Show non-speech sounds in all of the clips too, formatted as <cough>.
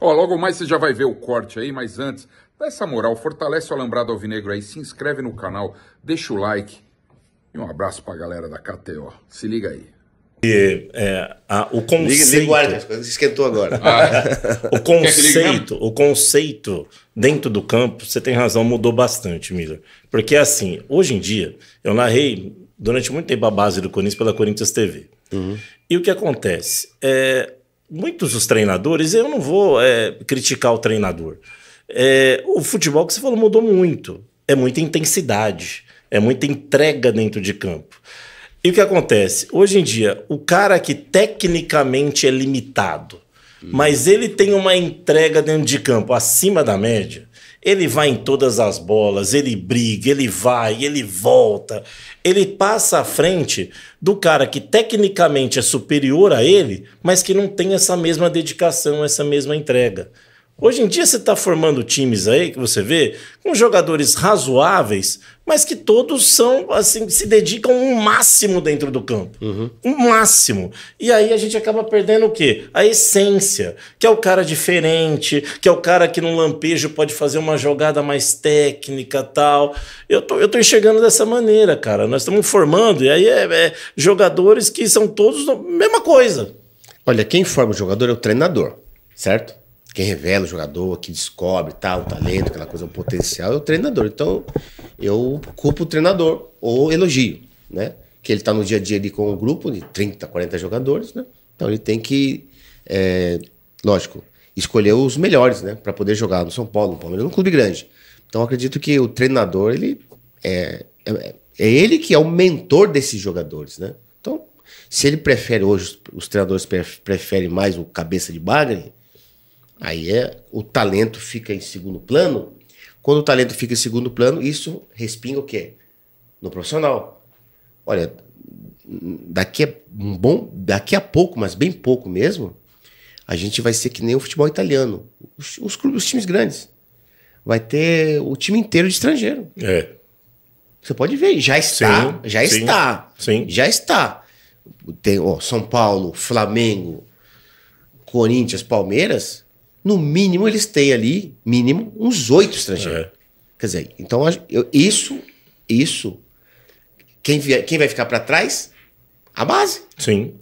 Ó, logo mais você já vai ver o corte aí, mas antes, dá essa moral, fortalece o Alambrado Alvinegro aí, se inscreve no canal, deixa o like e um abraço pra galera da KTO. Se liga aí. E, é, a, o conceito. Liga, liga o esquentou agora. Ah, é. <laughs> o conceito, o conceito dentro do campo, você tem razão, mudou bastante, Miller. Porque assim, hoje em dia, eu narrei durante muito tempo a base do Corinthians pela Corinthians TV. Uhum. E o que acontece? É, muitos dos treinadores, eu não vou é, criticar o treinador. É, o futebol que você falou mudou muito. É muita intensidade, é muita entrega dentro de campo. E o que acontece? Hoje em dia, o cara que tecnicamente é limitado, hum. mas ele tem uma entrega dentro de campo acima da média, ele vai em todas as bolas, ele briga, ele vai, ele volta. Ele passa à frente do cara que tecnicamente é superior a ele, mas que não tem essa mesma dedicação, essa mesma entrega. Hoje em dia você está formando times aí que você vê com jogadores razoáveis, mas que todos são assim se dedicam o um máximo dentro do campo, uhum. um máximo. E aí a gente acaba perdendo o quê? A essência, que é o cara diferente, que é o cara que num lampejo pode fazer uma jogada mais técnica tal. Eu tô, eu tô enxergando dessa maneira, cara. Nós estamos formando e aí é, é jogadores que são todos a mesma coisa. Olha, quem forma o jogador é o treinador, certo? Quem revela o jogador, que descobre tal, tá, o talento, aquela coisa, o potencial, é o treinador. Então, eu culpo o treinador ou elogio, né? Que ele está no dia a dia ali com um grupo de 30, 40 jogadores, né? Então ele tem que, é, lógico, escolher os melhores, né? Para poder jogar no São Paulo, no Palmeiras, num clube grande. Então acredito que o treinador, ele é, é, é ele que é o mentor desses jogadores, né? Então, se ele prefere hoje, os treinadores preferem mais o cabeça de bagre, Aí é, o talento fica em segundo plano. Quando o talento fica em segundo plano, isso respinga o quê? No profissional. Olha, daqui a um bom, daqui a pouco, mas bem pouco mesmo, a gente vai ser que nem o futebol italiano, os, os clubes, os times grandes. Vai ter o time inteiro de estrangeiro. É. Você pode ver, já está, sim, já sim, está, sim. já está. Tem ó, São Paulo, Flamengo, Corinthians, Palmeiras, no mínimo eles têm ali, mínimo, uns oito estrangeiros. É. Quer dizer, então eu, isso, isso, quem, quem vai ficar para trás? A base. Sim.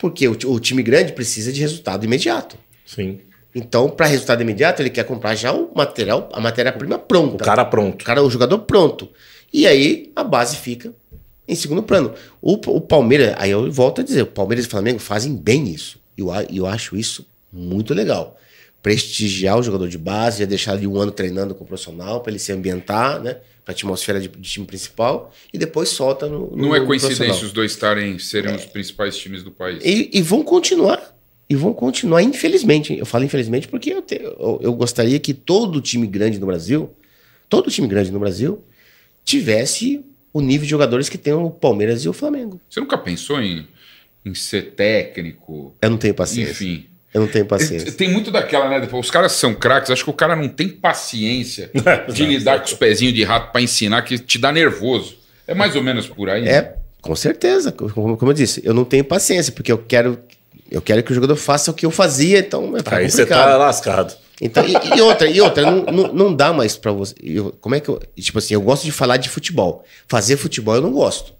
Porque o, o, time grande precisa de resultado imediato. Sim. Então, para resultado imediato, ele quer comprar já o material, a matéria-prima pronta. O cara pronto. O cara, o jogador pronto. E aí a base fica em segundo plano. O, o Palmeiras, aí eu volto a dizer, o Palmeiras e o Flamengo fazem bem isso. E eu, eu acho isso muito legal prestigiar o jogador de base, ia deixar ele um ano treinando com o profissional para ele se ambientar, né? Para a atmosfera de, de, time principal e depois solta no. no Não é coincidência os dois estarem serem é. os principais times do país. E, e, vão continuar. E vão continuar, infelizmente. Eu falo infelizmente porque eu, te, eu, eu gostaria que todo time grande no Brasil, todo time grande no Brasil, tivesse o nível de jogadores que tem o Palmeiras e o Flamengo. Você nunca pensou em, em ser técnico? Eu não tenho paciência. Enfim. Eu não tenho paciência. Tem muito daquela, né? Tipo, os caras são craques, acho que o cara não tem paciência <laughs> de lidar com os pezinhos de rato para ensinar que te dá nervoso. É mais ou menos por aí. É, né? com certeza. Como, como, eu disse, eu não tenho paciência, porque eu quero, eu quero que o jogador faça o que eu fazia, então é Aí você tá lascado. Então, e, e outra, e outra, não, não, não dá mais para você. Eu, como é que eu. Tipo assim, eu gosto de falar de futebol. Fazer futebol eu não gosto.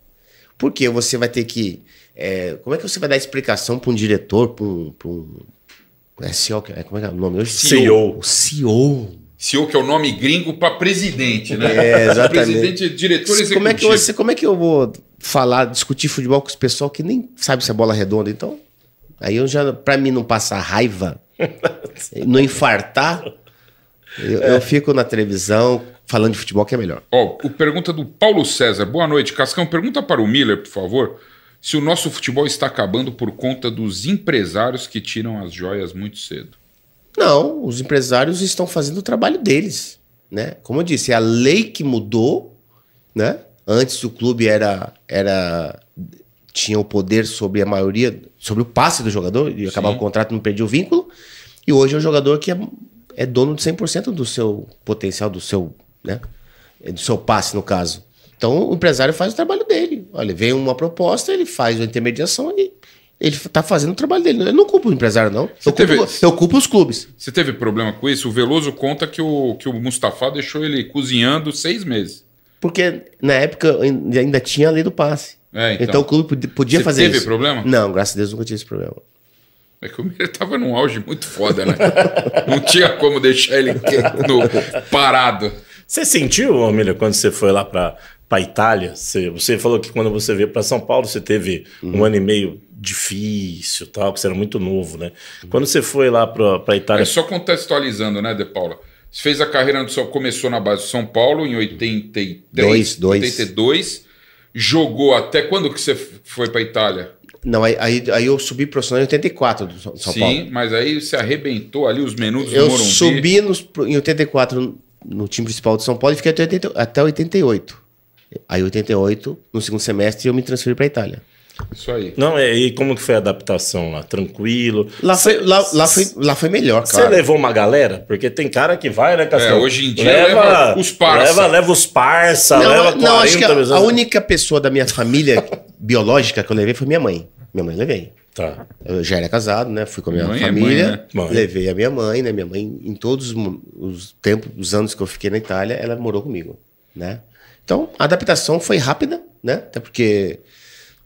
Porque você vai ter que. É, como é que você vai dar explicação para um diretor, para um, pra um é CEO, é, como é que é o nome hoje? CEO. CEO. CEO. CEO que é o nome gringo para presidente, né? É, exatamente. presidente, diretor executivo. Como é, que eu, como é que eu vou falar, discutir futebol com os pessoal que nem sabe se é bola redonda? Então, aí eu já, para mim não passar raiva, <laughs> não infartar, eu, é. eu, fico na televisão falando de futebol que é melhor. Ó, oh, pergunta do Paulo César. Boa noite, Cascão. Pergunta para o Miller, por favor se o nosso futebol está acabando por conta dos empresários que tiram as joias muito cedo. Não, os empresários estão fazendo o trabalho deles, né? Como eu disse, é a lei que mudou, né? Antes o clube era era tinha o poder sobre a maioria, sobre o passe do jogador, e acabava o contrato, não perdia o vínculo. E hoje é um jogador que é, é dono de 100% do seu potencial, do seu, né? Do seu passe, no caso. Então o empresário faz o trabalho dele. Olha, vem uma proposta, ele faz a intermediação e ele está fazendo o trabalho dele. Eu não culpo o empresário, não. Eu, teve, culpo, eu, culpo, os clubes. Você teve problema com isso? O Veloso conta que o, que o Mustafa deixou ele cozinhando seis meses. Porque na época ainda tinha a lei do passe. É, então, então, o clube podia você fazer isso. Você teve problema? Não, graças a Deus nunca tive esse problema. É que o Miller tava num auge muito foda, né? <laughs> não tinha como deixar ele no, parado. Você sentiu, Miller, quando você foi lá para para a Itália. Você, você, falou que quando você veio para São Paulo, você teve uhum. um ano e meio difícil, tal, que você era muito novo, né? Uhum. Quando você foi lá para a Itália. É só contextualizando, né, De Paula? Você fez a carreira no seu começou na base de São Paulo em 83, dois, dois. 82. Jogou até quando que você foi para a Itália? Não, aí, aí, aí, eu subi profissional em 84 do São Sim, Paulo. Sim, mas aí você arrebentou ali os menudos eu do subi nos, em 84 no time principal de São Paulo e fiquei até, até 88. Aí, em 88, no segundo semestre, eu me transferi para a Itália. Isso aí. Não, é, e como que foi a adaptação lá? Tranquilo? Lá foi, lá, lá foi, lá foi melhor, cara. Você levou uma galera? Porque tem cara que vai, né, Castelo? É, hoje em dia leva, leva os parça. Leva, leva os parça, não, leva 40 não, acho que a, a única pessoa da minha família <laughs> biológica que eu levei foi minha mãe. Minha mãe levei. Tá. Eu já era casado, né? Fui com a minha mãe família. É mãe, né? Levei a minha mãe, né? Minha mãe, em todos os tempos, os anos que eu fiquei na Itália, ela morou comigo, né? Então, a adaptação foi rápida, né? Até porque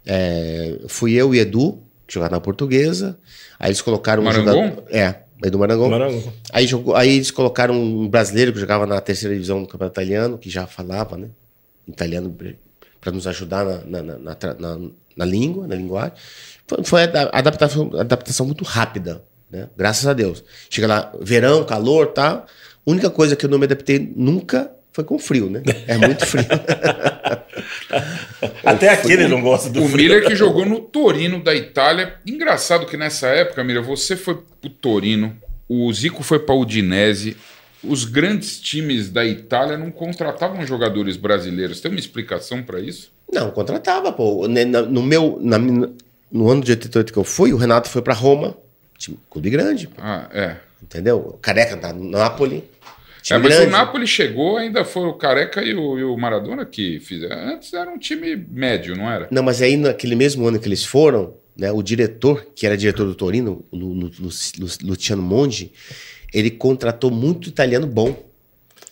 é, fui eu e Edu, que jogaram na portuguesa. Aí eles colocaram Marangon? um jogador. É, Edu Marangon. Marangon. Aí, jogou, aí eles colocaram um brasileiro que jogava na terceira divisão do Campeonato Italiano, que já falava, né? Italiano para nos ajudar na, na, na, na, na língua, na linguagem. Foi, foi adaptação, adaptação muito rápida, né? Graças a Deus. Chega lá, verão, calor, tá? Única coisa que eu não me adaptei nunca foi com frio, né? É muito frio. <laughs> Até aquele não gosta do o frio. O Miller que jogou no Torino da Itália. Engraçado que nessa época, Miller, você foi pro Torino, o Zico foi pra Udinese, os grandes times da Itália não contratavam jogadores brasileiros. Tem uma explicação para isso? Não, contratava, pô. No meu... Na, no ano de 88 que eu fui, o Renato foi para Roma, time, clube grande. Pô. Ah, é. Entendeu? O Careca tá no Napoli. É, mas grande. o Napoli chegou, ainda foi o Careca e o, e o, Maradona que fizeram. Antes era um time médio, não era? Não, mas aí naquele mesmo ano que eles foram, né, o diretor, que era diretor do Torino, Luciano Monge, ele contratou muito italiano bom.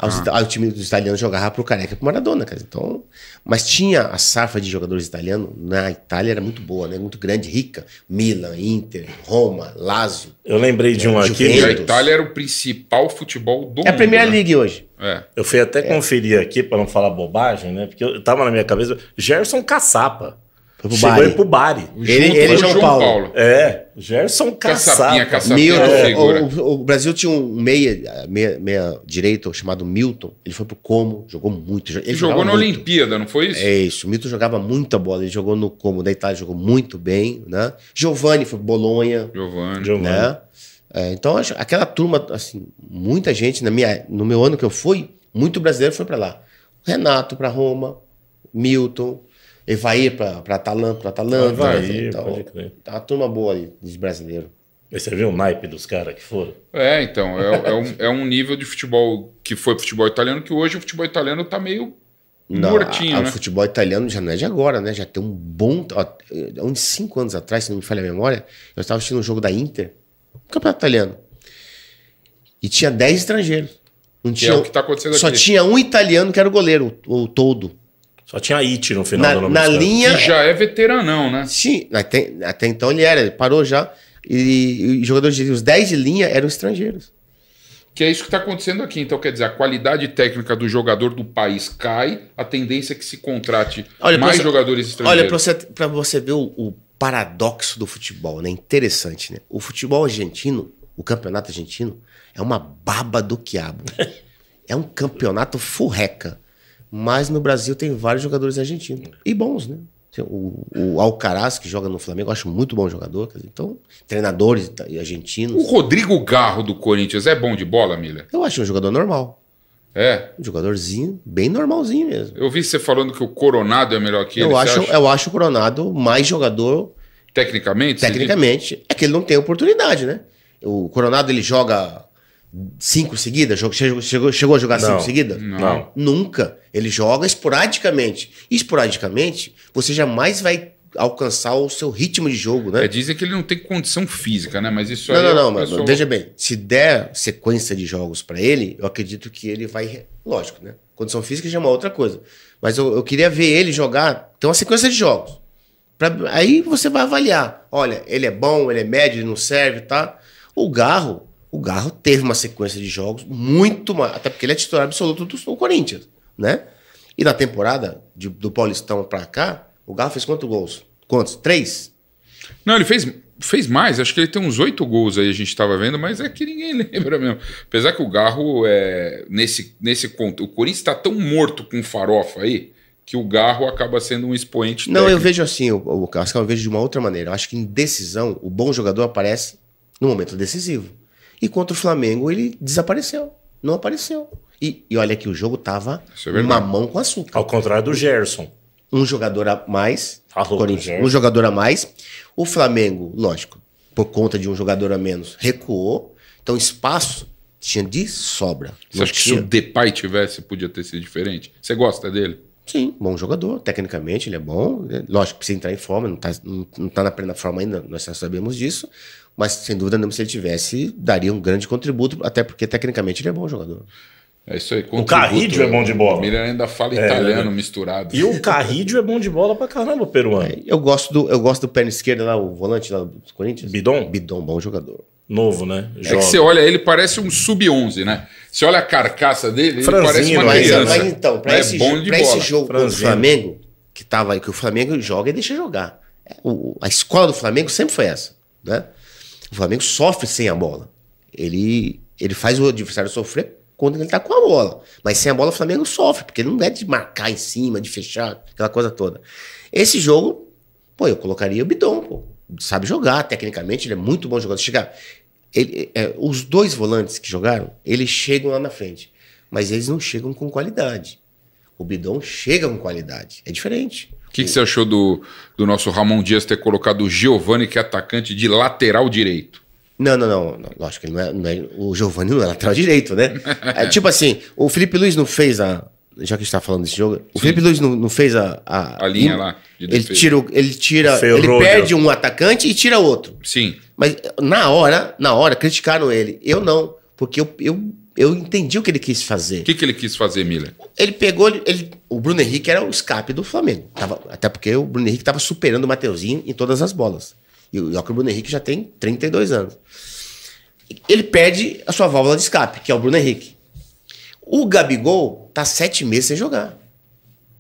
Aos, ah. o time dos italianos jogava pro Careca e pro Maradona, cara. Então, mas tinha a safra de jogadores italianos na Itália, era muito boa, né? Muito grande, rica. Milan, Inter, Roma, Lazio. Eu lembrei de um é, aqui. A Itália era o principal futebol do é mundo. É a Premier né? League hoje. É. Eu fui até é. conferir aqui para não falar bobagem, né? Porque eu tava na minha cabeça. Gerson Caçapa. Foi pro Chegou Bari. ele pro Bari. Ele, ele e João, João Paulo. Paulo. É, Gerson Caçapinha, Milton, é, o, o, Brasil tinha um meia, meia, meia direito chamado Milton. Ele foi pro Como, jogou muito. Ele jogou na muito. Olimpíada, não foi isso? É isso. O Milton jogava muita bola. Ele jogou no Como da Itália, jogou muito bem, né? Giovanni foi Bolonha. Giovanni. Né? É, então, aquela turma, assim, muita gente, na minha, no meu ano que eu fui, muito brasileiro foi para lá. Renato para Roma, Milton, Evair vai ir para Atalanta, para Atalanta. Vai ir, né? então, pode crer. Tá uma turma boa aí de brasileiro. você viu o naipe dos caras que foram? É, então. É, é, um, é, um, nível de futebol que foi futebol italiano que hoje o futebol italiano tá meio não, mortinho, a, né? O futebol italiano já não é de agora, né? Já tem um bom... Ó, é, uns cinco anos atrás, se não me falha a memória, eu estava assistindo um jogo da Inter, um campeonato italiano. E tinha dez estrangeiros. Não que é tinha, é o que tá acontecendo só aqui. Só tinha um italiano que era o goleiro, o, o todo. Só tinha It no final na, do nome na linha. Que já é veteranão, né? Sim, até, até então ele era, ele parou já. E, e jogadores de, os 10 de linha eram estrangeiros. Que é isso que está acontecendo aqui. Então, quer dizer, a qualidade técnica do jogador do país cai, a tendência é que se contrate olha, mais você, jogadores estrangeiros. Olha, para você, você ver o, o, paradoxo do futebol, né? Interessante, né? O futebol argentino, o campeonato argentino, é uma baba do quiabo. <laughs> é um campeonato furreca. Mas no Brasil tem vários jogadores argentinos. E bons, né? O, o, Alcaraz, que joga no Flamengo, eu acho muito bom jogador. Então, treinadores argentinos. O Rodrigo Garro do Corinthians é bom de bola, Miller? Eu acho um jogador normal. É? Um jogadorzinho, bem normalzinho mesmo. Eu vi você falando que o Coronado é melhor que eu ele. Acho, eu acho o Coronado mais jogador. Tecnicamente? Tecnicamente. É que ele não tem oportunidade, né? O Coronado ele joga cinco seguidas? Chegou, chegou, chegou a jogar não, cinco seguidas? Não. Nunca. Ele joga esporadicamente. E esporadicamente, você jamais vai alcançar o seu ritmo de jogo, né? É, dizem que ele não tem condição física, né? Mas isso não, aí não, é não, pessoa... veja bem, se der sequência de jogos para ele, eu acredito que ele vai, lógico, né? Condição física já é uma outra coisa, mas eu, eu queria ver ele jogar, ter uma sequência de jogos. Pra... Aí você vai avaliar, olha, ele é bom, ele é médio, ele não serve, tá? O Garro, o Garro teve uma sequência de jogos muito mais. Até porque ele é titular absoluto do, do Corinthians, né? E na temporada de, do Paulistão pra cá, o Garro fez quantos gols? Quantos? Três? Não, ele fez, fez mais. Acho que ele tem uns oito gols aí, a gente estava vendo, mas é que ninguém <laughs> lembra mesmo. Apesar que o Garro, é, nesse, nesse conto, o Corinthians está tão morto com farofa aí que o Garro acaba sendo um expoente. Não, técnico. eu vejo assim, o, o Cascal, eu vejo de uma outra maneira. Eu acho que em decisão, o bom jogador aparece no momento decisivo. E contra o Flamengo ele desapareceu. Não apareceu. E, e olha que o jogo tava é mamão com açúcar. Ao contrário do Gerson. Um jogador a mais. Tá Corinthians, um jogador a mais. O Flamengo, lógico, por conta de um jogador a menos, recuou. Então, espaço tinha de sobra. Você acha que se o Depay tivesse, podia ter sido diferente? Você gosta dele? Sim, bom jogador. Tecnicamente ele é bom. Né? Lógico, precisa entrar em forma, não está não, não tá na plena forma ainda, nós já sabemos disso. Mas sem dúvida nenhuma, se ele tivesse, daria um grande contributo, até porque tecnicamente ele é bom jogador. É isso aí. O Carrídio é bom de bola. O Miller ainda fala é, italiano é. misturado. E o Carrídio é bom de bola pra caramba, peruano. É, eu, gosto do, eu gosto do perna esquerda lá, o volante lá do Corinthians. Bidon? Bidon, bom jogador novo, né? Jovem. É que você olha ele, parece um sub-11, né? Você olha a carcaça dele, ele parece uma criança. Mas então, para é esse, esse jogo o Flamengo, que tava aí, que o Flamengo joga e deixa jogar. É, o, a escola do Flamengo sempre foi essa, né? O Flamengo sofre sem a bola. Ele, ele faz o adversário sofrer quando ele tá com a bola. Mas sem a bola o Flamengo sofre, porque não é de marcar em cima, de fechar, aquela coisa toda. Esse jogo, pô, eu colocaria o Bidon, pô. Sabe jogar, tecnicamente, ele é muito bom jogador. Chega, ele, é, os dois volantes que jogaram, eles chegam lá na frente. Mas eles não chegam com qualidade. O Bidon chega com qualidade. É diferente. O que, que, você achou do, do nosso Ramon Dias ter colocado o Giovani, que é atacante, de lateral direito? Não, não, não. não lógico, ele não é, não é o Giovani não é lateral direito, né? <laughs> É, tipo assim, o Felipe Luiz não fez a, já que a gente tá falando desse jogo, Sim. o Felipe Luiz não, não fez a, a, a linha lá. De ele tira, ele tira, ele perde um atacante e tira outro. Sim. Mas na hora, na hora criticaram ele. Eu não, porque eu, eu, eu entendi o que ele quis fazer. O que, que ele quis fazer, Miller? Ele pegou, ele, o Bruno Henrique era o escape do Flamengo. Tava, até porque o Bruno Henrique estava superando o Mateuzinho em todas as bolas. E o, o Bruno Henrique já tem 32 anos. Ele perde a sua válvula de escape, que é o Bruno Henrique. O Gabigol tá sete meses sem jogar.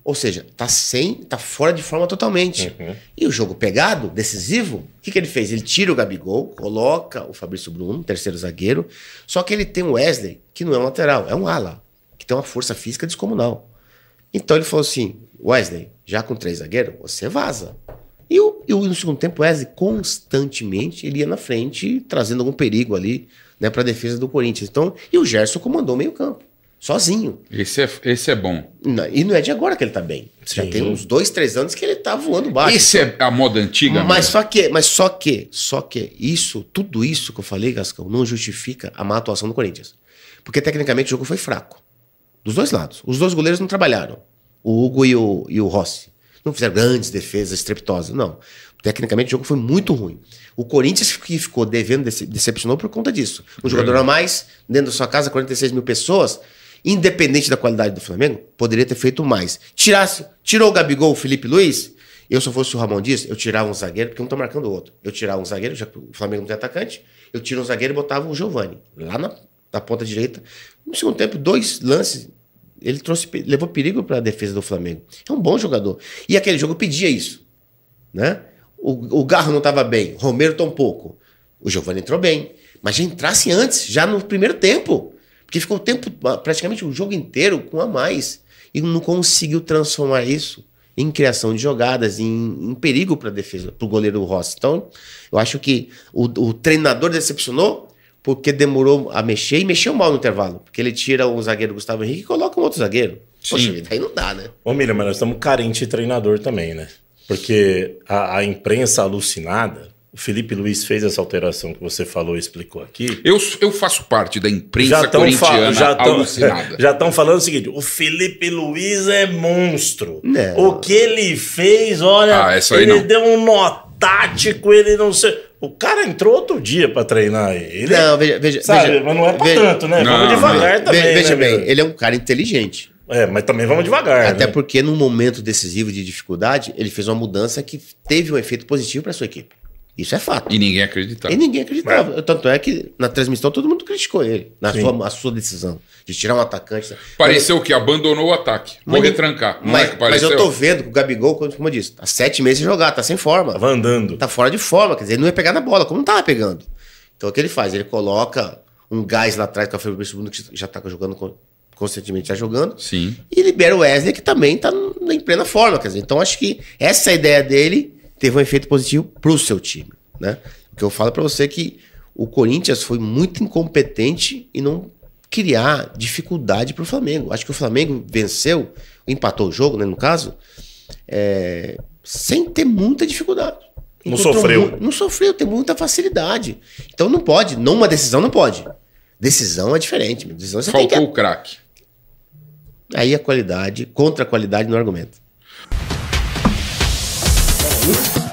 Ou seja, tá sem, tá fora de forma totalmente. Uhum. E o jogo pegado, decisivo, o que, que ele fez? Ele tira o Gabigol, coloca o Fabrício Bruno, terceiro zagueiro, só que ele tem o Wesley, que não é um lateral, é um ala, que tem uma força física descomunal. Então ele falou assim: Wesley, já com três zagueiros, você vaza. E, o, e no segundo tempo, o Wesley constantemente ele ia na frente, trazendo algum perigo ali né, para a defesa do Corinthians. Então, e o Gerson comandou o meio-campo. Sozinho. Esse é, esse é bom. Não, e não é de agora que ele tá bem. Sim. Já tem uns dois, três anos que ele tá voando baixo. Isso é a moda antiga, mas né? só que, Mas só que, só que isso, tudo isso que eu falei, Gascão, não justifica a má atuação do Corinthians. Porque tecnicamente o jogo foi fraco. Dos dois lados. Os dois goleiros não trabalharam. O Hugo e o, e o Rossi. Não fizeram grandes defesas estrepitosas, não. Tecnicamente o jogo foi muito ruim. O Corinthians que ficou devendo, decepcionou por conta disso. Um jogador uhum. a mais, dentro da sua casa, 46 mil pessoas independente da qualidade do Flamengo, poderia ter feito mais. Tirasse, tirou o Gabigol, o Felipe Luiz, eu se eu fosse o Ramon Dias, eu tirava um zagueiro, porque um tá marcando o outro. Eu tirava um zagueiro, já que o Flamengo não tem atacante, eu tiro um zagueiro e botava o Giovani, lá na, na ponta direita. No segundo tempo, dois lances, ele trouxe, levou perigo para a defesa do Flamengo. É um bom jogador. E aquele jogo pedia isso, né? O, o Garro não estava bem, Romero tão pouco. O Giovani entrou bem, mas já entrasse antes, já no primeiro tempo. Porque ficou o tempo, ah, praticamente o jogo inteiro, com a mais. E não conseguiu transformar isso em criação de jogadas, em, em perigo para a defesa, para o goleiro Rossi. Então, eu acho que o, o, treinador decepcionou porque demorou a mexer e mexeu mal no intervalo. Porque ele tira o zagueiro Gustavo Henrique e coloca um outro zagueiro. Sim. Poxa aí não dá, né? Ô, Miriam, mas nós estamos carente de treinador também, né? Porque a, a imprensa alucinada o Felipe Luiz fez essa alteração que você falou e explicou aqui. Eu, eu faço parte da imprensa já corintiana já tão, alucinada. <laughs> Já estão falando o seguinte: o Felipe Luiz é monstro. O que ele fez, olha, ah, ele não. deu um nó tático, ele não sei. O cara entrou outro dia para treinar ele. Não, veja, veja. Sabe, veja, mas não é para tanto, né? Não, vamos devagar também. Veja né, bem, ele é um cara inteligente. É, mas também vamos devagar. Até né? porque num momento decisivo de dificuldade, ele fez uma mudança que teve um efeito positivo para sua equipe. Isso é fato. E ninguém acreditava. E ninguém acreditava. É. Tanto é que na transmissão todo mundo criticou ele, na sua, a sua decisão de tirar um atacante. Né? Pareceu mas, que abandonou o ataque. Vou trancar. retrancar. É mas, é mas, eu tô vendo que o Gabigol, como eu disse, há tá sete meses jogar, tá sem forma. Tava andando. Tá fora de forma, quer dizer, ele não ia pegar na bola, como não tava pegando. Então o que ele faz? Ele coloca um gás lá atrás, que é o Felipe II, que já tá jogando constantemente já tá jogando. Sim. E libera o Wesley, que também tá em plena forma, quer dizer. Então acho que essa é ideia dele teve um efeito positivo para o seu time. Né? Que eu falo para você que o Corinthians foi muito incompetente e não criar dificuldade para o Flamengo. Acho que o Flamengo venceu, empatou o jogo, né, no caso, é, sem ter muita dificuldade. Não sofreu. não sofreu, tem muita facilidade. Então não pode, numa decisão não pode. Decisão é diferente. Decisão você Faltou que... o craque. Aí a qualidade, contra a qualidade no argumento. Peace.